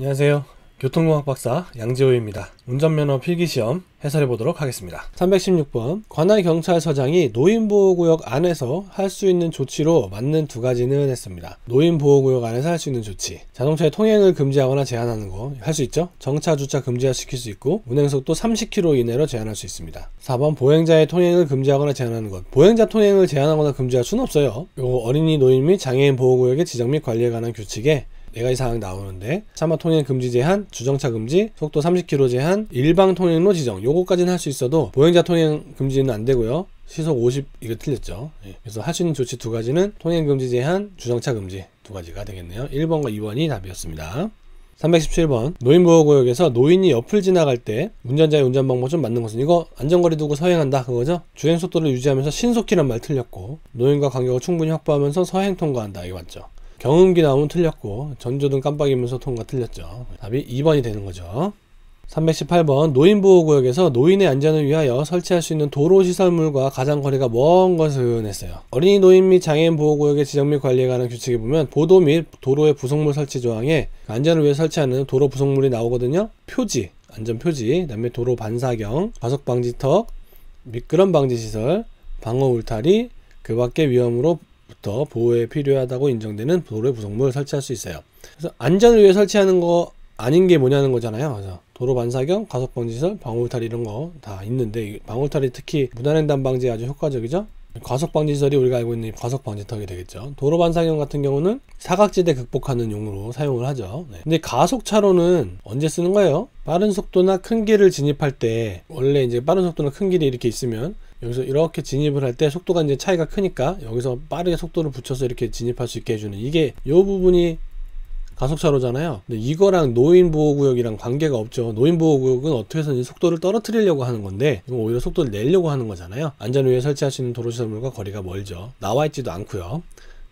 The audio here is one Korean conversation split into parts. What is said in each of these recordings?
안녕하세요. 교통공학 박사 양지호입니다. 운전면허 필기시험 해설해 보도록 하겠습니다. 316번 관할 경찰서장이 노인보호구역 안에서 할 수 있는 조치로 맞는 두 가지는 했습니다. 노인보호구역 안에서 할 수 있는 조치 자동차의 통행을 금지하거나 제한하는 거할 수 있죠. 정차 주차 금지시킬 수 있고 운행속도 30km 이내로 제한할 수 있습니다. 4번 보행자의 통행을 금지하거나 제한하는 것 보행자 통행을 제한하거나 금지할 수는 없어요. 요 어린이 노인 및 장애인 보호구역의 지정 및 관리에 관한 규칙에 네 가지 사항 나오는데 차마 통행 금지 제한, 주정차 금지, 속도 30km 제한, 일방 통행로 지정 요거까지는 할 수 있어도 보행자 통행 금지는 안 되고요. 시속 50 이거 틀렸죠. 예. 그래서 할 수 있는 조치 두 가지는 통행 금지 제한, 주정차 금지 두 가지가 되겠네요. 1번과 2번이 답이었습니다. 317번 노인보호구역에서 노인이 옆을 지나갈 때 운전자의 운전 방법 좀 맞는 것은 이거 안전거리 두고 서행한다 그거죠 주행속도를 유지하면서 신속히란 말 틀렸고 노인과 간격을 충분히 확보하면서 서행 통과한다 이거 맞죠 경음기 나오면 틀렸고 전조등 깜빡이면서 통과 틀렸죠. 답이 2번이 되는 거죠. 318번 노인보호구역에서 노인의 안전을 위하여 설치할 수 있는 도로시설물과 가장 거리가 먼 것은 했어요. 어린이 노인 및 장애인 보호구역의 지정 및 관리에 관한 규칙에 보면 보도 및 도로의 부속물 설치 조항에 안전을 위해 설치하는 도로 부속물이 나오거든요. 표지, 안전 표지, 그다음에 도로 반사경, 과속 방지턱, 미끄럼 방지 시설, 방어 울타리, 그 밖의 위험으로 부터 보호에 필요하다고 인정되는 도로의 구성물을 설치할 수 있어요. 그래서 안전을 위해 설치하는 거 아닌 게 뭐냐는 거잖아요. 그래서 도로 반사경, 가속 방지설, 방울탈 이런 거 다 있는데 방울탈이 특히 무단횡단 방지에 아주 효과적이죠. 과속 방지설이 우리가 알고 있는 과속 방지턱이 되겠죠. 도로 반사경 같은 경우는 사각지대 극복하는 용으로 사용을 하죠. 네. 근데 가속차로는 언제 쓰는 거예요? 빠른 속도나 큰 길을 진입할 때 원래 이제 빠른 속도나 큰 길이 이렇게 있으면 여기서 이렇게 진입을 할 때 속도가 이제 차이가 크니까 여기서 빠르게 속도를 붙여서 이렇게 진입할 수 있게 해주는 이게 이 부분이 가속차로잖아요. 근데 이거랑 노인보호구역이랑 관계가 없죠. 노인보호구역은 어떻게 해서 속도를 떨어뜨리려고 하는 건데 이건 오히려 속도를 내려고 하는 거잖아요. 안전 위에 설치할 수 있는 도로시설물과 거리가 멀죠. 나와 있지도 않고요.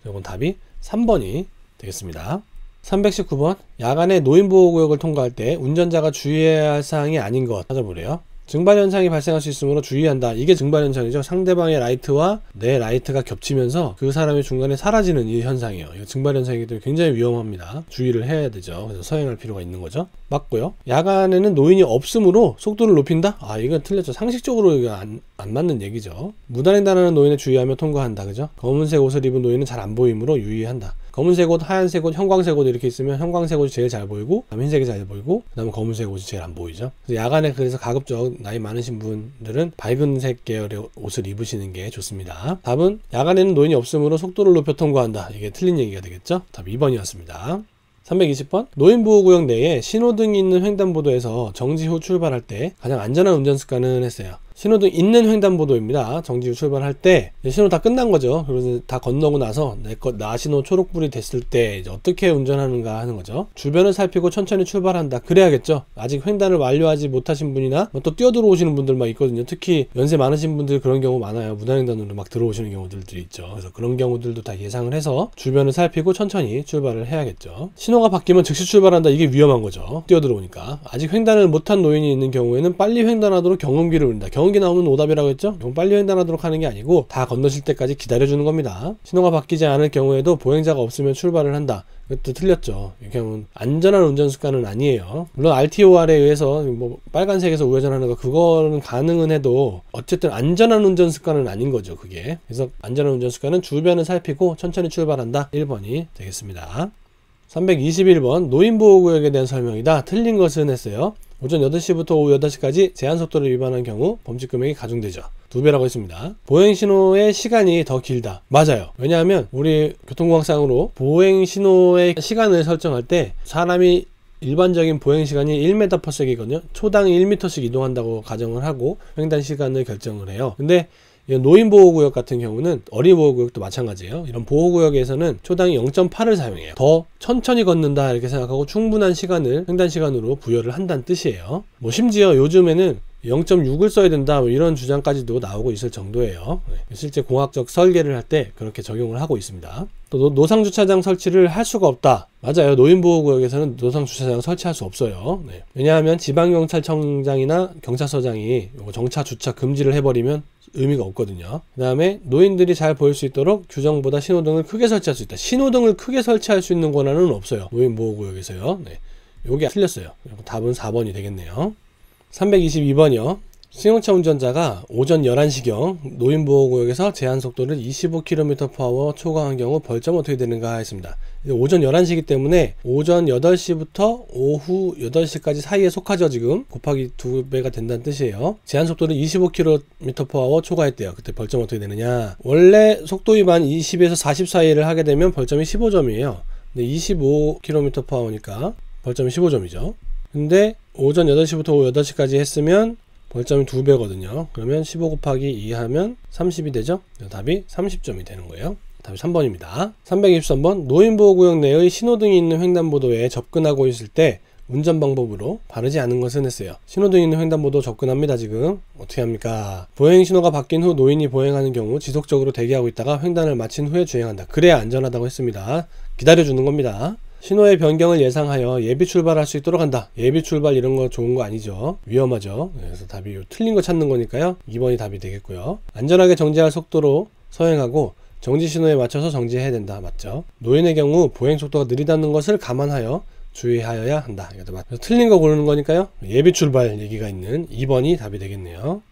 이건 답이 3번이 되겠습니다. 319번 야간에 노인보호구역을 통과할 때 운전자가 주의해야 할 사항이 아닌 것 찾아보래요. 증발 현상이 발생할 수 있으므로 주의한다. 이게 증발 현상이죠. 상대방의 라이트와 내 라이트가 겹치면서 그 사람이 중간에 사라지는 이 현상이에요. 이 증발 현상이기 때문에 굉장히 위험합니다. 주의를 해야 되죠. 그래서 서행할 필요가 있는 거죠. 맞고요. 야간에는 노인이 없으므로 속도를 높인다? 아 이건 틀렸죠. 상식적으로 이거 안, 안 맞는 얘기죠. 무단횡단하는 노인에 주의하며 통과한다. 그죠? 검은색 옷을 입은 노인은 잘 안 보이므로 유의한다. 검은색 옷, 하얀색 옷, 형광색 옷 이렇게 있으면 형광색 옷이 제일 잘 보이고 그다음 흰색이 잘 보이고 그다음 검은색 옷이 제일 안 보이죠. 그래서 야간에 그래서 가급적 나이 많으신 분들은 밝은색 계열의 옷을 입으시는 게 좋습니다. 답은 야간에는 노인이 없으므로 속도를 높여 통과한다. 이게 틀린 얘기가 되겠죠? 답 2번이었습니다. 320번 노인보호구역 내에 신호등이 있는 횡단보도에서 정지 후 출발할 때 가장 안전한 운전 습관은 했어요. 신호등 있는 횡단보도입니다. 정지우 출발할 때 신호 다 끝난 거죠. 그래서 다 건너고 나서 내것 나신호 초록불이 됐을 때 어떻게 운전하는가 하는 거죠. 주변을 살피고 천천히 출발한다. 그래야겠죠. 아직 횡단을 완료하지 못하신 분이나 뭐 또 뛰어들어오시는 분들 막 있거든요. 특히 연세 많으신 분들 그런 경우 많아요. 무단횡단으로 막 들어오시는 경우들도 있죠. 그래서 그런 경우들도 다 예상을 해서 주변을 살피고 천천히 출발을 해야겠죠. 신호가 바뀌면 즉시 출발한다. 이게 위험한 거죠. 뛰어들어오니까. 아직 횡단을 못한 노인이 있는 경우에는 빨리 횡단하도록 경험기를 올다경 나온 게 나오면 오답이라고 했죠? 너무 빨리 횡단하도록 하는 게 아니고 다 건너실 때까지 기다려주는 겁니다. 신호가 바뀌지 않을 경우에도 보행자가 없으면 출발을 한다. 이것도 틀렸죠. 이 경우는 안전한 운전 습관은 아니에요. 물론 RTOR에 의해서 뭐 빨간색에서 우회전하는 거 그거는 가능은 해도 어쨌든 안전한 운전 습관은 아닌 거죠. 그게. 그래서 안전한 운전 습관은 주변을 살피고 천천히 출발한다. 1번이 되겠습니다. 321번 노인보호구역에 대한 설명이다. 틀린 것은 했어요. 오전 8시부터 오후 8시까지 제한속도를 위반한 경우 범칙금액이 가중되죠. 두 배라고 했습니다. 보행신호의 시간이 더 길다. 맞아요. 왜냐하면 우리 교통공학상으로 보행신호의 시간을 설정할 때 사람이 일반적인 보행 시간이 1m/s이거든요. 초당 1m씩 이동한다고 가정을 하고 횡단 시간을 결정을 해요. 근데 예, 노인 보호구역 같은 경우는 어린이 보호구역도 마찬가지예요. 이런 보호구역에서는 초당 0.8을 사용해요. 더 천천히 걷는다 이렇게 생각하고 충분한 시간을 횡단 시간으로 부여를 한다는 뜻이에요. 뭐 심지어 요즘에는 0.6을 써야 된다 뭐 이런 주장까지도 나오고 있을 정도예요. 네. 실제 공학적 설계를 할 때 그렇게 적용을 하고 있습니다. 또 노상 주차장 설치를 할 수가 없다. 맞아요. 노인보호구역에서는 노상 주차장 설치할 수 없어요. 네. 왜냐하면 지방경찰청장이나 경찰서장이 뭐 정차 주차 금지를 해버리면 의미가 없거든요. 그 다음에 노인들이 잘 보일 수 있도록 규정보다 신호등을 크게 설치할 수 있다. 신호등을 크게 설치할 수 있는 권한은 없어요. 노인보호구역에서요. 네. 요게 틀렸어요. 답은 4번이 되겠네요. 322번이요. 승용차 운전자가 오전 11시경 노인보호구역에서 제한속도를 25km/h 초과한 경우 벌점 어떻게 되는가 했습니다. 오전 11시이기 때문에 오전 8시부터 오후 8시까지 사이에 속하죠 지금 곱하기 2배가 된다는 뜻이에요. 제한속도를 25km/h 초과했대요. 그때 벌점 어떻게 되느냐 원래 속도 위반 20에서 40 사이를 하게 되면 벌점이 15점이에요. 근데 25km/h니까 벌점이 15점이죠. 근데 오전 8시부터 오후 8시까지 했으면 벌점이 2배거든요. 그러면 15 곱하기 2 하면 30이 되죠? 답이 30점이 되는 거예요. 답이 3번입니다. 323번 노인보호구역 내의 신호등이 있는 횡단보도에 접근하고 있을 때 운전 방법으로 바르지 않은 것은 했어요. 신호등 이 있는 횡단보도 접근합니다, 지금. 어떻게 합니까? 보행 신호가 바뀐 후 노인이 보행하는 경우 지속적으로 대기하고 있다가 횡단을 마친 후에 주행한다. 그래야 안전하다고 했습니다. 기다려주는 겁니다. 신호의 변경을 예상하여 예비 출발할 수 있도록 한다. 예비 출발 이런 거 좋은 거 아니죠. 위험하죠. 그래서 답이 틀린 거 찾는 거니까요. 2번이 답이 되겠고요. 안전하게 정지할 속도로 서행하고 정지 신호에 맞춰서 정지해야 된다. 맞죠? 노인의 경우 보행 속도가 느리다는 것을 감안하여 주의하여야 한다. 이것도 맞. 틀린 거 고르는 거니까요. 예비 출발 얘기가 있는 2번이 답이 되겠네요.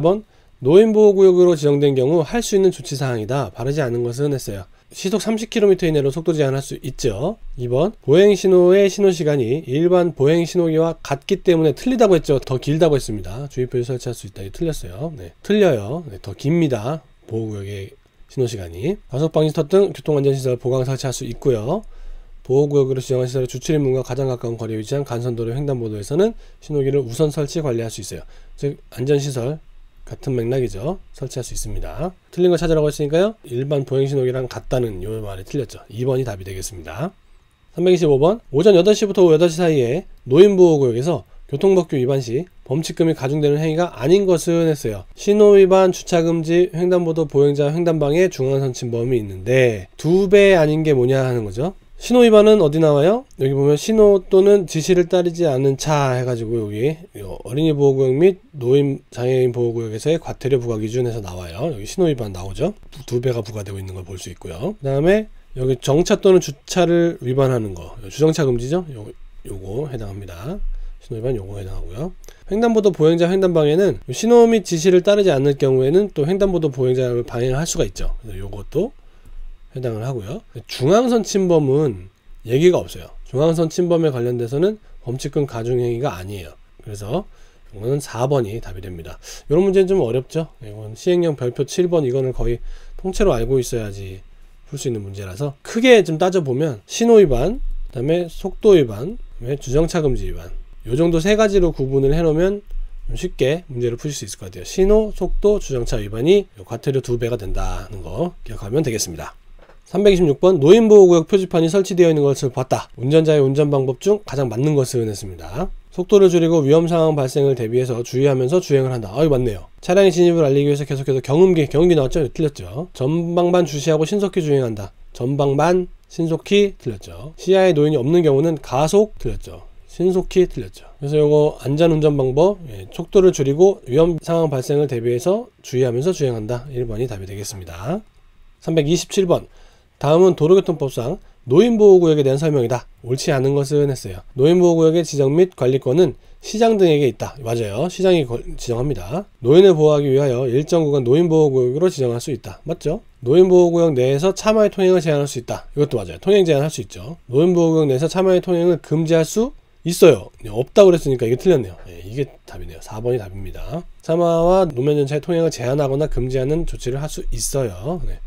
324번 노인보호구역으로 지정된 경우 할 수 있는 조치사항이다. 바르지 않은 것은 했어요. 시속 30km 이내로 속도 제한할 수 있죠. 2번 보행 신호의 신호 시간이 일반 보행 신호기와 같기 때문에 틀리다고 했죠. 더 길다고 했습니다. 주의표를 설치할 수 있다. 이 틀렸어요. 네, 틀려요. 네, 더 깁니다. 보호구역의 신호 시간이 과속 방지턱 등 교통안전시설 보강 설치할 수 있고요. 보호구역으로 지정한 시설의 주출입문과 가장 가까운 거리에 위치한 간선도로 횡단보도에서는 신호기를 우선 설치 관리할 수 있어요. 즉 안전시설 같은 맥락이죠. 설치할 수 있습니다. 틀린 거 찾으라고 했으니까요. 일반 보행신호기랑 같다는 요 말이 틀렸죠. 2번이 답이 되겠습니다. 325번 오전 8시부터 오후 8시 사이에 노인보호구역에서 교통법규 위반 시 범칙금이 가중되는 행위가 아닌 것은 했어요. 신호위반, 주차금지, 횡단보도 보행자 횡단방해 중앙선 침범이 있는데 두 배 아닌 게 뭐냐 하는 거죠. 신호위반은 어디 나와요? 여기 보면 신호 또는 지시를 따르지 않은 차 해가지고 여기 어린이 보호구역 및 노인 장애인 보호구역에서의 과태료 부과 기준에서 나와요. 여기 신호위반 나오죠. 두 배가 부과되고 있는 걸 볼 수 있고요. 그 다음에 여기 정차 또는 주차를 위반하는 거 주정차 금지죠. 요, 요거 해당합니다. 신호위반 요거 해당하고요. 횡단보도 보행자 횡단방해는 신호 및 지시를 따르지 않을 경우에는 또 횡단보도 보행자를 방해할 수가 있죠. 그래서 요것도 해당을 하고요. 중앙선 침범은 얘기가 없어요. 중앙선 침범에 관련돼서는 범칙금 가중행위가 아니에요. 그래서 이거는 4번이 답이 됩니다. 이런 문제는 좀 어렵죠. 이건 시행령 별표 7번 이거는 거의 통째로 알고 있어야지 풀 수 있는 문제라서 크게 좀 따져보면 신호위반, 그다음에 속도위반, 그다음에 주정차금지 위반 이 정도 세 가지로 구분을 해놓으면 쉽게 문제를 푸실 수 있을 것 같아요. 신호, 속도, 주정차 위반이 과태료 두 배가 된다는 거 기억하면 되겠습니다. 326번 노인보호구역 표지판이 설치되어 있는 것을 봤다. 운전자의 운전 방법 중 가장 맞는 것을 은했습니다. 속도를 줄이고 위험 상황 발생을 대비해서 주의하면서 주행을 한다. 아이 맞네요. 차량의 진입을 알리기 위해서 계속해서 경음기, 경음기 나왔죠? 틀렸죠. 전방만 주시하고 신속히 주행한다. 전방만 신속히 틀렸죠. 시야에 노인이 없는 경우는 가속 틀렸죠. 신속히 틀렸죠. 그래서 이거 안전 운전 방법, 예, 속도를 줄이고 위험 상황 발생을 대비해서 주의하면서 주행한다. 1번이 답이 되겠습니다. 327번 다음은 도로교통법상 노인보호구역에 대한 설명이다. 옳지 않은 것은 했어요. 노인보호구역의 지정 및 관리권은 시장 등에게 있다. 맞아요. 시장이 지정합니다. 노인을 보호하기 위하여 일정 구간 노인보호구역으로 지정할 수 있다. 맞죠? 노인보호구역 내에서 차마의 통행을 제한할 수 있다. 이것도 맞아요. 통행 제한할 수 있죠. 노인보호구역 내에서 차마의 통행을 금지할 수 있어요. 네, 없다고 그랬으니까 이게 틀렸네요. 예, 이게 답이네요. 4번이 답입니다. 차마와 노면전차의 통행을 제한하거나 금지하는 조치를 할 수 있어요. 네.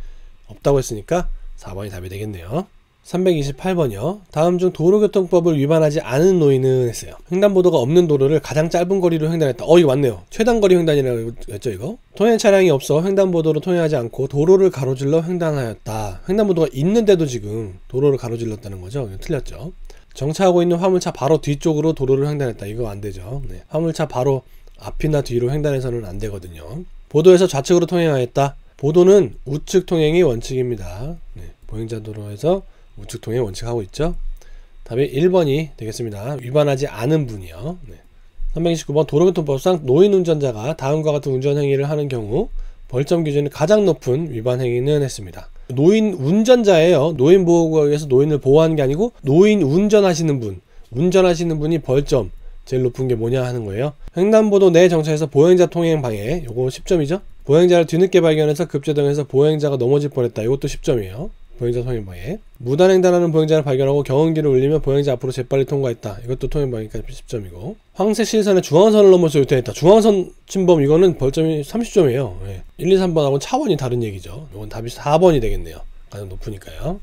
없다고 했으니까 4번이 답이 되겠네요. 328번이요. 다음 중 도로교통법을 위반하지 않은 노인은 했어요. 횡단보도가 없는 도로를 가장 짧은 거리로 횡단했다. 어, 이거 맞네요. 최단거리 횡단이라고 했죠, 이거? 통행 차량이 없어 횡단보도로 통행하지 않고 도로를 가로질러 횡단하였다. 횡단보도가 있는데도 지금 도로를 가로질렀다는 거죠. 틀렸죠. 정차하고 있는 화물차 바로 뒤쪽으로 도로를 횡단했다. 이거 안 되죠. 네. 화물차 바로 앞이나 뒤로 횡단해서는 안 되거든요. 보도에서 좌측으로 통행하였다. 보도는 우측 통행이 원칙입니다. 네, 보행자 도로에서 우측 통행 원칙하고 있죠. 답이 1번이 되겠습니다. 위반하지 않은 분이요. 네. 329번 도로교통법상 노인 운전자가 다음과 같은 운전 행위를 하는 경우 벌점 기준이 가장 높은 위반 행위는 했습니다. 노인 운전자예요. 노인 보호구역에서 노인을 보호하는 게 아니고 노인 운전하시는 분, 운전하시는 분이 벌점 제일 높은 게 뭐냐 하는 거예요. 횡단보도 내 정차에서 보행자 통행 방해, 요거 10점이죠. 보행자를 뒤늦게 발견해서 급제동해서 보행자가 넘어질 뻔했다. 이것도 10점이에요. 보행자 통행방에 무단횡단하는 보행자를 발견하고 경운기를 울리면 보행자 앞으로 재빨리 통과했다. 이것도 통행방해니까 10점이고. 황색 시선에 중앙선을 넘어서 유턴했다. 중앙선 침범 이거는 벌점이 30점이에요. 예. 1, 2, 3번하고는 차원이 다른 얘기죠. 이건 답이 4번이 되겠네요. 가장 높으니까요.